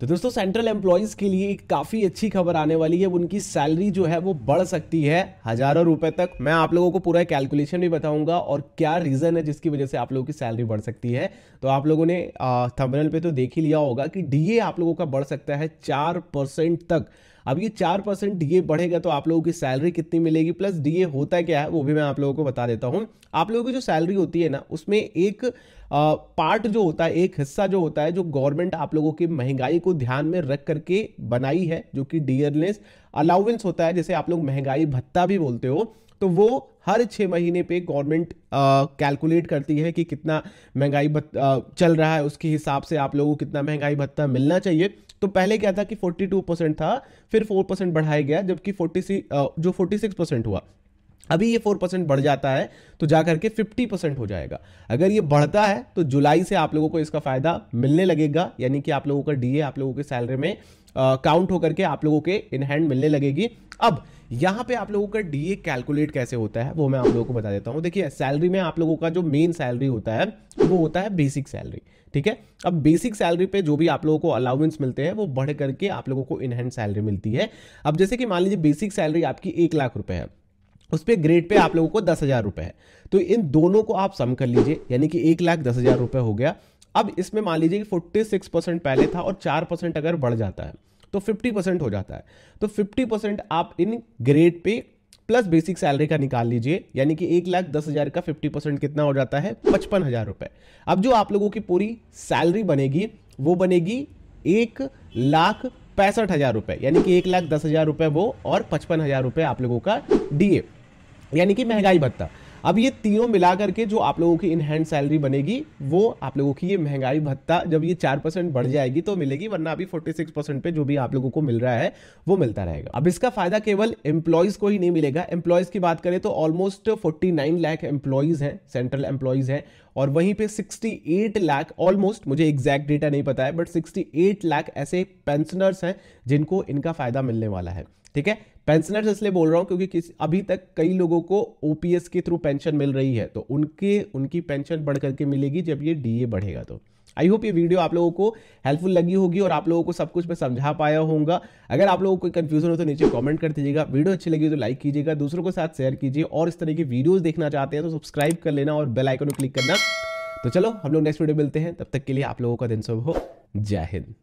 तो दोस्तों central employees के लिए एक काफी अच्छी खबर आने वाली है उनकी सैलरी जो है वो बढ़ सकती है हजारों रुपए तक मैं आप लोगों को पूरा कैलकुलेशन भी बताऊंगा और क्या रीजन है जिसकी वजह से आप लोगों की सैलरी बढ़ सकती है तो आप लोगों ने थंबनेल पे तो देख ही लिया होगा कि डीए आप लोगों का बढ़ सकता है चार परसेंट तक अब ये चार परसेंट डी बढ़ेगा तो आप लोगों की सैलरी कितनी मिलेगी प्लस डी होता क्या है वो भी मैं आप लोगों को बता देता हूँ आप लोगों की जो सैलरी होती है ना उसमें एक पार्ट जो होता है एक हिस्सा जो होता है जो गवर्नमेंट आप लोगों की महंगाई को ध्यान में रख करके बनाई है जो कि डीयरनेस अलाउवेंस होता है जैसे आप लोग महंगाई भत्ता भी बोलते हो तो वो हर छः महीने पे गवर्नमेंट कैलकुलेट करती है कि कितना महंगाई भत्ता चल रहा है उसके हिसाब से आप लोगों को कितना महंगाई भत्ता मिलना चाहिए तो पहले क्या था कि 42 परसेंट था फिर 4 परसेंट बढ़ाया गया जबकि 40 जो 46 परसेंट हुआ अभी ये फोर परसेंट बढ़ जाता है तो जा करके फिफ्टी परसेंट हो जाएगा अगर ये बढ़ता है तो जुलाई से आप लोगों को इसका फ़ायदा मिलने लगेगा यानी कि आप लोगों का डीए आप लोगों के सैलरी में काउंट होकर के आप लोगों के इन हैंड मिलने लगेगी अब यहाँ पे आप लोगों का डीए कैलकुलेट कैसे होता है वो मैं आप लोगों को बता देता हूँ देखिए सैलरी में आप लोगों का जो मेन सैलरी होता है वो होता है बेसिक सैलरी ठीक है अब बेसिक सैलरी पे जो भी आप लोगों को अलाउंस मिलते हैं वो बढ़ करके आप लोगों को इनहैंड सैलरी मिलती है अब जैसे कि मान लीजिए बेसिक सैलरी आपकी एक लाख रुपए है उस पर ग्रेड पे आप लोगों को दस हज़ार रुपये है तो इन दोनों को आप सम कर लीजिए यानी कि एक लाख दस हज़ार रुपये हो गया अब इसमें मान लीजिए कि फोर्टी सिक्स परसेंट पहले था और चार परसेंट अगर बढ़ जाता है तो फिफ्टी परसेंट हो जाता है तो फिफ्टी परसेंट आप इन grade pay plus basic salary का निकाल लीजिए यानी कि एक लाख दस हज़ार का फिफ्टी परसेंट कितना हो जाता है पचपन हज़ार रुपये अब जो आप लोगों की पूरी सैलरी बनेगी वो बनेगी एक लाख पैंसठ हज़ार रुपये यानी कि एक लाख दस हज़ार रुपये वो और पचपन हज़ार रुपये आप लोगों का डीए यानी कि महंगाई भत्ता अब ये तीनों मिला करके जो आप लोगों की इनहैंड सैलरी बनेगी वो आप लोगों की ये महंगाई भत्ता जब ये चार परसेंट बढ़ जाएगी तो मिलेगी वरना अभी फोर्टी सिक्स परसेंट पे जो भी आप लोगों को मिल रहा है वो मिलता रहेगा अब इसका फायदा केवल एम्प्लॉयज को ही नहीं मिलेगा एम्प्लॉयज की बात करें तो almost forty nine lakh employees हैं सेंट्रल एम्प्लॉयज हैं और वहीं पे 68 लाख ऑलमोस्ट मुझे एग्जैक्ट डेटा नहीं पता है बट 68 लाख ऐसे पेंशनर्स हैं जिनको इनका फायदा मिलने वाला है ठीक है पेंशनर्स इसलिए बोल रहा हूँ क्योंकि किस अभी तक कई लोगों को ओपीएस के थ्रू पेंशन मिल रही है तो उनके उनकी पेंशन बढ़ करके मिलेगी जब ये डीए बढ़ेगा तो आई होप ये वीडियो आप लोगों को हेल्पफुल लगी होगी और आप लोगों को सब कुछ मैं समझा पाया होगा अगर आप लोगों को कन्फ्यूजन हो तो नीचे कमेंट कर दीजिएगा वीडियो अच्छी लगी तो लाइक कीजिएगा दूसरों के साथ शेयर कीजिए और इस तरह की वीडियोस देखना चाहते हैं तो सब्सक्राइब कर लेना और बेल आइकन को क्लिक करना तो चलो हम लोग नेक्स्ट वीडियो मिलते हैं तब तक के लिए आप लोगों का दिन शुभ हो जय हिंद